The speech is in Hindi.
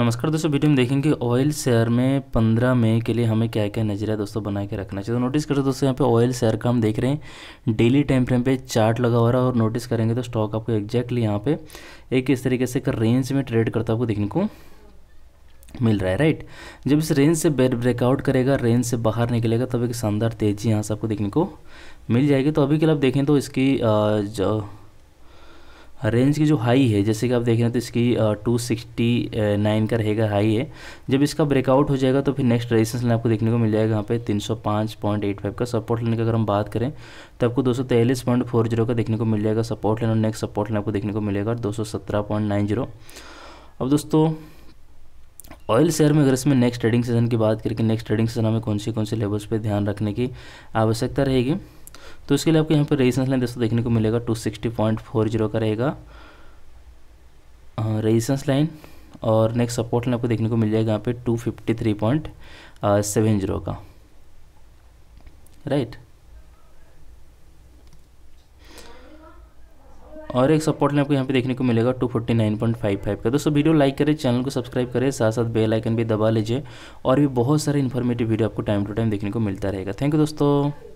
नमस्कार दोस्तों वीडियो में देखेंगे ऑयल शेयर में पंद्रह मई के लिए हमें क्या क्या नजरिया दोस्तों बना के रखना चाहिए तो नोटिस करते दोस्तों यहाँ पे ऑयल शेयर का हम देख रहे हैं डेली टाइम फ्रेम पे चार्ट लगा हुआ है और नोटिस करेंगे तो स्टॉक आपको एग्जैक्टली यहाँ पे एक इस तरीके से रेंज में ट्रेड करता आपको देखने को मिल रहा है राइट जब इस रेंज से ब्रेकआउट करेगा रेंज से बाहर निकलेगा तब एक शानदार तेज़ी यहाँ से आपको देखने को मिल जाएगी तो अभी के लिए आप देखें तो इसकी जो रेंज की जो हाई है जैसे कि आप देख रहे हैं तो इसकी टू सिक्सटी नाइन का रहेगा हाई है जब इसका ब्रेकआउट हो जाएगा तो फिर नेक्स्ट रेजिस्टेंस लाइन आपको देखने को मिल जाएगा यहाँ पे तीन सौ पाँच पॉइंट एट फाइव का सपोर्ट लेने की अगर हम बात करें तो आपको दो सौ तेलीस पॉइंट फोर जीरो का देखने को मिल जाएगा सपोर्ट लाइन और नेक्स्ट सपोर्ट लाइन आपको देखने को मिलेगा दो सौ सत्रह पॉइंट नाइन जीरो अब दोस्तों ऑयल शेयर में अगर इसमें नेक्स्ट ट्रेडिंग सीजन की बात करके नेक्स्ट ट्रेडिंग सीजन हमें कौन से कौन से लेवल्स पर ध्यान रखने की आवश्यकता रहेगी तो इसके लिए आपको यहाँ पर रेजिस्टेंस लाइन दोस्तों देखने को मिलेगा two sixty point four zero का रहेगा रेजिस्टेंस लाइन और नेक्स्ट सपोर्ट लाइन आपको देखने को मिल जाएगा यहाँ पे two fifty three point seven zero का राइट और एक सपोर्ट लाइन आपको यहाँ पे देखने को मिलेगा 249.55 का दोस्तों वीडियो लाइक करें चैनल को सब्सक्राइब करें साथ साथ बेल आइकन भी दबा लीजिए और भी बहुत सारे इन्फॉर्मेटिव वीडियो आपको टाइम टू टाइम देखने को मिलता रहेगा थैंक यू दोस्तों